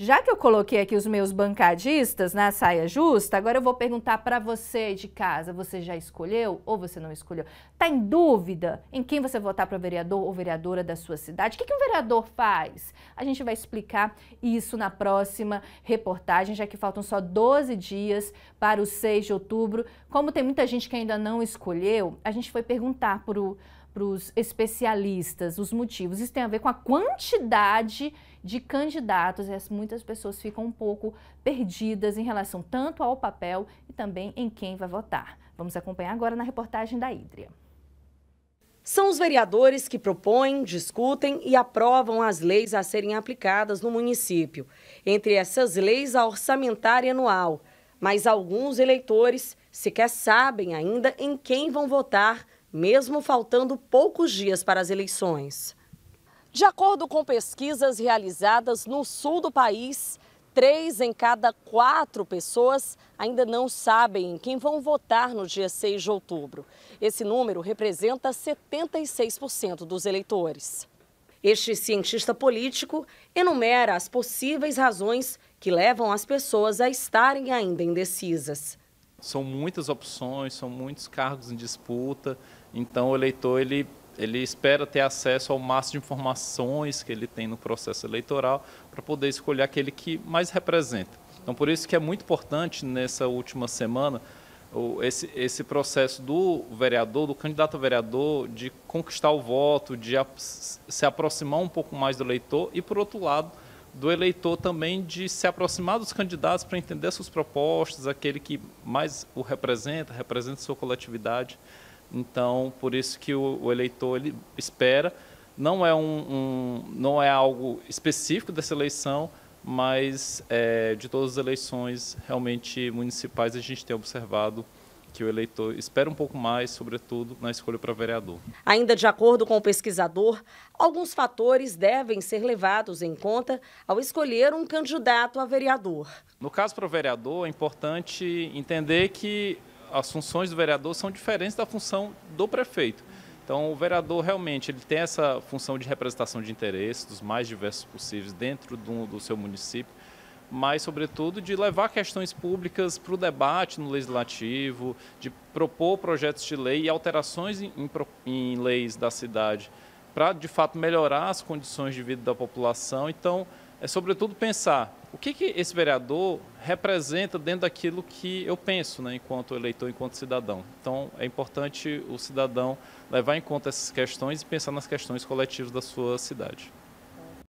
Já que eu coloquei aqui os meus bancadistas na saia justa, agora eu vou perguntar para você de casa, você já escolheu ou você não escolheu? Tá em dúvida em quem você votar para vereador ou vereadora da sua cidade? O que, que um vereador faz? A gente vai explicar isso na próxima reportagem, já que faltam só 12 dias para o 6 de outubro. Como tem muita gente que ainda não escolheu, a gente foi perguntar para o para os especialistas os motivos. Isso tem a ver com a quantidade de candidatos e muitas pessoas ficam um pouco perdidas em relação tanto ao papel e também em quem vai votar. Vamos acompanhar agora na reportagem da Ídria. São os vereadores que propõem, discutem e aprovam as leis a serem aplicadas no município. Entre essas leis, a orçamentária é anual. Mas alguns eleitores sequer sabem ainda em quem vão votar mesmo faltando poucos dias para as eleições. De acordo com pesquisas realizadas no sul do país, três em cada quatro pessoas ainda não sabem em quem vão votar no dia 6 de outubro. Esse número representa 76% dos eleitores. Este cientista político enumera as possíveis razões que levam as pessoas a estarem ainda indecisas. São muitas opções, são muitos cargos em disputa, então o eleitor ele ele espera ter acesso ao máximo de informações que ele tem no processo eleitoral para poder escolher aquele que mais representa. Então, por isso que é muito importante nessa última semana esse, esse processo do vereador, do candidato a vereador, de conquistar o voto, de se aproximar um pouco mais do eleitor e, por outro lado, do eleitor também de se aproximar dos candidatos para entender suas propostas, aquele que mais o representa, representa sua coletividade. Então, por isso que o, o eleitor ele espera. Não é, um, um, não é algo específico dessa eleição, mas é, de todas as eleições realmente municipais a gente tem observado que o eleitor espera um pouco mais, sobretudo na escolha para vereador. Ainda de acordo com o pesquisador, alguns fatores devem ser levados em conta ao escolher um candidato a vereador. No caso para o vereador, é importante entender que as funções do vereador são diferentes da função do prefeito. Então, o vereador realmente ele tem essa função de representação de interesses dos mais diversos possíveis dentro do, do seu município, mas, sobretudo, de levar questões públicas para o debate no legislativo, de propor projetos de lei e alterações em, em, em leis da cidade para, de fato, melhorar as condições de vida da população. Então, é sobretudo pensar o que, que esse vereador representa dentro daquilo que eu penso, né, enquanto eleitor, enquanto cidadão. Então, é importante o cidadão levar em conta essas questões e pensar nas questões coletivas da sua cidade.